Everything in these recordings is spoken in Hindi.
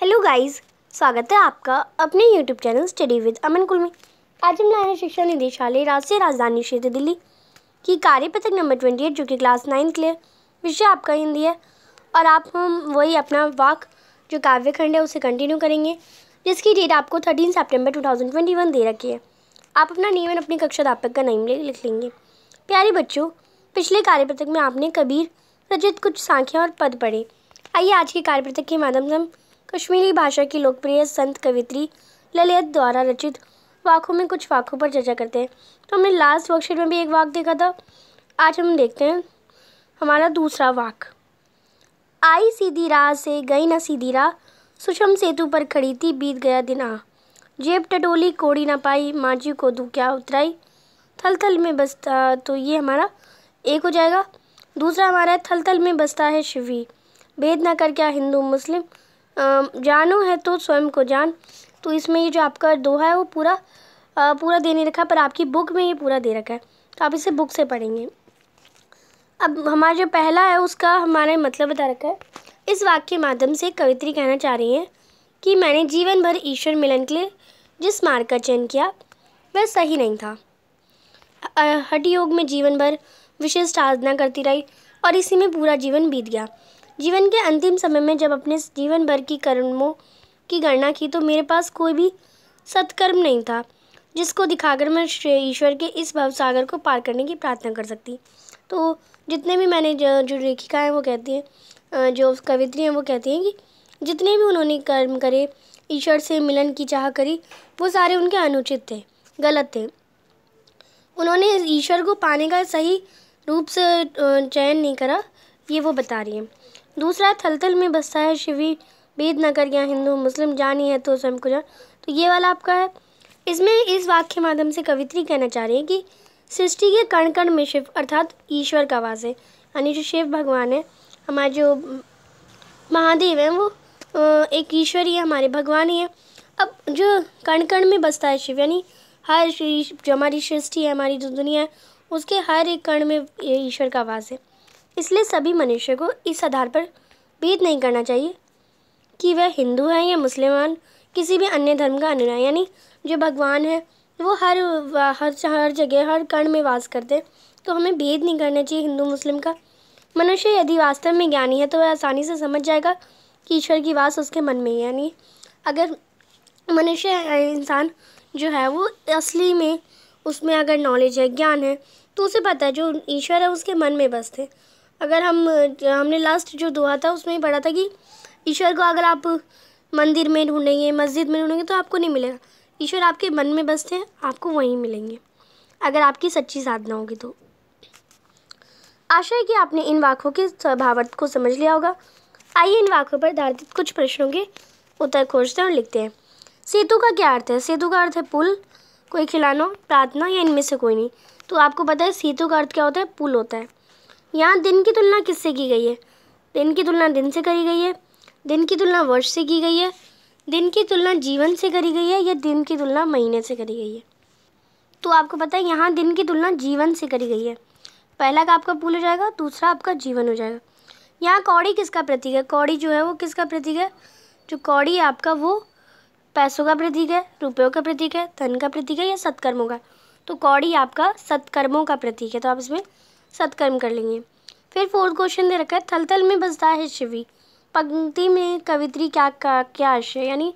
हेलो गाइस स्वागत है आपका अपने YouTube channel study with Aman कुल में आज हम लाए शिक्षा निदेशालय राष्ट्रीय राजधानी क्षेत्र दिल्ली की कार्य पथक नंबर ट्वेंटी एट जो कि क्लास नाइन्थ के लिए विषय आपका हिंदी है और आप हम वही अपना वाक जो काव्यखंड है उसे कंटिन्यू करेंगे जिसकी डेट आपको thirteen September two thousand twenty one दे रखी है आप अपना नियमन अपनी कक्षा अध्यापक का नाम लिख लेंगे प्यारे बच्चों पिछले कार्य पथक में आपने कबीर रचित कुछ सांख्या और पद पढ़े आइए आज के कार्य पथक के माध्यम से हम कश्मीरी भाषा की लोकप्रिय संत कवित्री ललित द्वारा रचित वाक्यों में कुछ वाक्यों पर चर्चा करते हैं तो हमने लास्ट वर्कशीट में भी एक वाक देखा था आज हम देखते हैं हमारा दूसरा वाक आई सीधी राह से गई न सीधी राह सुषम सेतु पर खड़ी थी बीत गया दिन आ जेब टटोली कोड़ी ना पाई माझी को दू क्या उतराई थल थल में बसता तो ये हमारा एक हो जाएगा दूसरा हमारा है थल थल में बसता है शिवी भेद ना कर क्या हिंदू मुस्लिम जानो है तो स्वयं को जान तो इसमें ये जो आपका दोहा है वो पूरा आ, पूरा दे नहीं रखा पर आपकी बुक में ये पूरा दे रखा है तो आप इसे बुक से पढ़ेंगे अब हमारा जो पहला है उसका हमारे मतलब बता रखा है इस वाक्य के माध्यम से कवित्री कहना चाह रही हैं कि मैंने जीवन भर ईश्वर मिलन के लिए जिस मार्ग का चयन किया वह सही नहीं था हठ योग में जीवन भर विशिष्ट साधना करती रही और इसी में पूरा जीवन बीत गया जीवन के अंतिम समय में जब अपने जीवन भर की कर्मों की गणना की तो मेरे पास कोई भी सत्कर्म नहीं था जिसको दिखाकर मैं ईश्वर के इस भव सागर को पार करने की प्रार्थना कर सकती तो जितने भी मैंने जो, जो हैं वो कहती हैं जो कवित्री हैं वो कहती हैं कि जितने भी उन्होंने कर्म करे ईश्वर से मिलन की चाह करी वो सारे उनके अनुचित थे गलत थे उन्होंने ईश्वर को पाने का सही रूप से चयन नहीं करा ये वो बता रही हैं दूसरा थलथल में बसता है शिवी बेद नगर या हिंदू मुस्लिम जानी है तो स्वयं को जान तो ये वाला आपका है इसमें इस वाक्य के माध्यम से कवित्री कहना चाह रही है कि सृष्टि के कण कण में शिव अर्थात ईश्वर का वास है यानी जो शिव भगवान है हमारे जो महादेव हैं वो एक ईश्वर ही है हमारे भगवान ही है अब जो कण कण में बसता है शिव यानी हर जो हमारी सृष्टि है हमारी जो दुनिया है उसके हर एक कण में ईश्वर का वास है इसलिए सभी मनुष्य को इस आधार पर भेद नहीं करना चाहिए कि वह हिंदू है या मुसलमान किसी भी अन्य धर्म का अनुयायी यानी जो भगवान है वो हर हर हर जगह हर कर्ण में वास करते हैं तो हमें भेद नहीं करना चाहिए हिंदू मुस्लिम का मनुष्य यदि वास्तव में ज्ञानी है तो वह आसानी से समझ जाएगा कि ईश्वर की वास उसके मन में ही यानी अगर मनुष्य इंसान जो है वो असली में उसमें अगर नॉलेज है ज्ञान है तो उसे पता है जो ईश्वर है उसके मन में बसते अगर हम हमने लास्ट जो दुआ था उसमें ही पढ़ा था कि ईश्वर को अगर आप मंदिर में ढूंढेंगे मस्जिद में ढूंढेंगे तो आपको नहीं मिलेगा ईश्वर आपके मन में बसते हैं आपको वहीं मिलेंगे अगर आपकी सच्ची साधना होगी तो आशा है कि आपने इन वाक्यों के भावार्थ को समझ लिया होगा आइए इन वाक्यों पर आधारित कुछ प्रश्नों के उत्तर खोजते हैं और लिखते हैं सेतु का क्या अर्थ है सेतु का अर्थ है पुल कोई खिलाना प्रार्थना या इनमें से कोई नहीं तो आपको पता है सेतु का अर्थ क्या होता है पुल होता है यहाँ दिन की तुलना किससे की गई है दिन की तुलना दिन से करी गई है दिन की तुलना वर्ष से की गई है दिन की तुलना जीवन से करी गई है या दिन की तुलना महीने से करी गई है तो आपको पता है यहाँ दिन की तुलना जीवन से करी गई है पहला का आपका पुल हो जाएगा दूसरा आपका जीवन हो जाएगा यहाँ कौड़ी किसका प्रतीक है कौड़ी जो है वो किसका प्रतीक है जो कौड़ी आपका वो पैसों का प्रतीक है रुपयों का प्रतीक है धन का प्रतीक है या सत्कर्मों का तो कौड़ी आपका सत्कर्मों का प्रतीक है तो आप इसमें सत्कर्म कर लेंगे फिर फोर्थ क्वेश्चन दे रखा है थलथल में बसता है शिवी पंक्ति में कवित्री क्या का क्या आशय यानी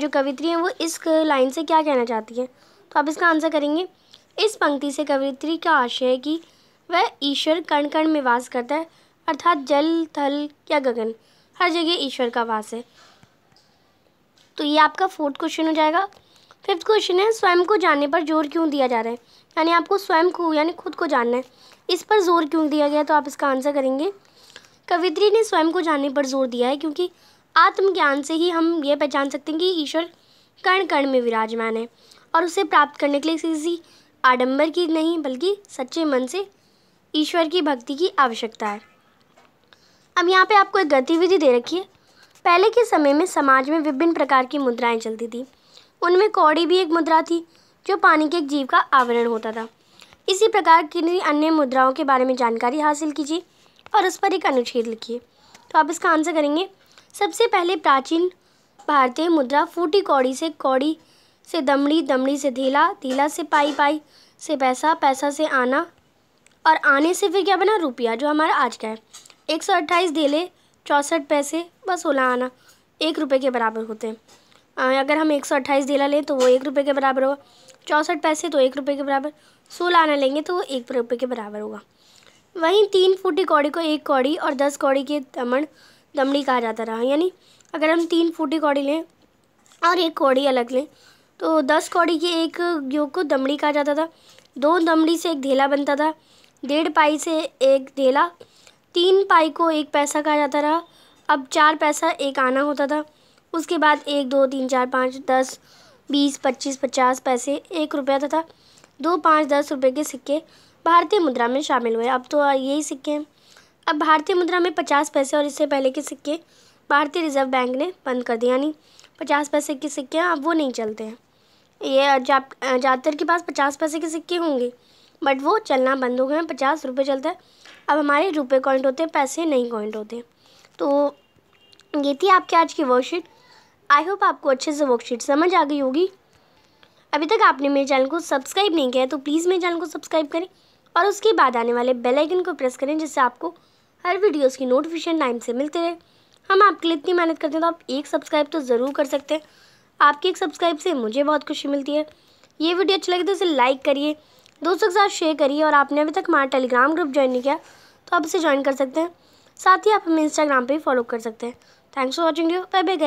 जो कवित्री है वो इस लाइन से क्या कहना चाहती है तो आप इसका आंसर करेंगे इस पंक्ति से कवित्री का आशय है कि वह ईश्वर कण कण में वास करता है अर्थात जल थल या गगन हर जगह ईश्वर का वास है तो ये आपका फोर्थ क्वेश्चन हो जाएगा फिफ्थ क्वेश्चन है स्वयं को जानने पर जोर क्यों दिया जा रहा है यानी आपको स्वयं को यानी खुद को जानना है इस पर जोर क्यों दिया गया तो आप इसका आंसर करेंगे कवित्री ने स्वयं को जानने पर जोर दिया है क्योंकि आत्मज्ञान से ही हम यह पहचान सकते हैं कि ईश्वर कर्ण कर्ण में विराजमान है और उसे प्राप्त करने के लिए किसी आडंबर की नहीं बल्कि सच्चे मन से ईश्वर की भक्ति की आवश्यकता है अब यहाँ पे आपको एक गतिविधि दे रखी है पहले के समय में समाज में विभिन्न प्रकार की मुद्राएं चलती थी उनमें कौड़ी भी एक मुद्रा थी जो पानी के एक जीव का आवरण होता था इसी प्रकार किन्हीं अन्य मुद्राओं के बारे में जानकारी हासिल कीजिए और उस पर एक अनुच्छेद लिखिए तो आप इसका आंसर करेंगे सबसे पहले प्राचीन भारतीय मुद्रा फूटी कौड़ी से कौड़ी से दमड़ी दमड़ी से धीला धीला से पाई पाई से पैसा पैसा से आना और आने से फिर क्या बना रुपया जो हमारा आज का है एक सौ अट्ठाईस धीले चौंसठ पैसे व सोलह आना एक रुपये के बराबर होते हैं अगर हम एक सौ अट्ठाईस ढीला लें तो वो एक रुपये के बराबर होगा चौंसठ पैसे तो एक रुपये के बराबर सोलह आना लेंगे तो वो एक रुपये के बराबर होगा वहीं तीन फूटी कौड़ी को एक कौड़ी और दस कौड़ी के दमन दमड़ी कहा जाता रहा यानी अगर हम तीन फूटी कौड़ी लें और एक कौड़ी अलग लें तो दस कौड़ी के एक योग को दमड़ी कहा जाता था दो दमड़ी से एक ढेला बनता था डेढ़ पाई से एक ढेला तीन पाई को एक पैसा कहा जाता रहा अब चार पैसा एक आना होता था उसके बाद एक दो तीन चार पाँच दस बीस पच्चीस पचास पैसे एक रुपया तथा दो पाँच दस रुपये के सिक्के भारतीय मुद्रा में शामिल हुए अब तो यही सिक्के हैं अब भारतीय मुद्रा में पचास पैसे और इससे पहले के सिक्के भारतीय रिजर्व बैंक ने बंद कर दिए यानी पचास पैसे के सिक्के अब वो नहीं चलते हैं ये ज़्यादातर के पास पचास पैसे के सिक्के होंगे बट वो चलना बंद हो गए हैं पचास रुपये चलता है अब हमारे रुपये कॉइंट होते हैं पैसे नहीं कॉइंट होते तो ये थी आपकी आज की वर्कशीट आई होप आपको अच्छे से वर्कशीट समझ आ गई होगी अभी तक आपने मेरे चैनल को सब्सक्राइब नहीं किया है तो प्लीज़ मेरे चैनल को सब्सक्राइब करें और उसके बाद आने वाले बेल आइकन को प्रेस करें जिससे आपको हर वीडियोस की नोटिफिकेशन टाइम से मिलते रहे हम आपके लिए इतनी मेहनत करते हैं तो आप एक सब्सक्राइब तो ज़रूर कर सकते हैं आपके एक सब्सक्राइब से मुझे बहुत खुशी मिलती है ये वीडियो अच्छी लगी तो इसे लाइक करिए दोस्तों के साथ शेयर करिए और आपने अभी तक हमारा टेलीग्राम ग्रुप ज्वाइन नहीं किया तो आप इसे ज्वाइन कर सकते हैं साथ ही आप हमें इंस्टाग्राम पर भी फॉलो कर सकते हैं thanks for watching bye bye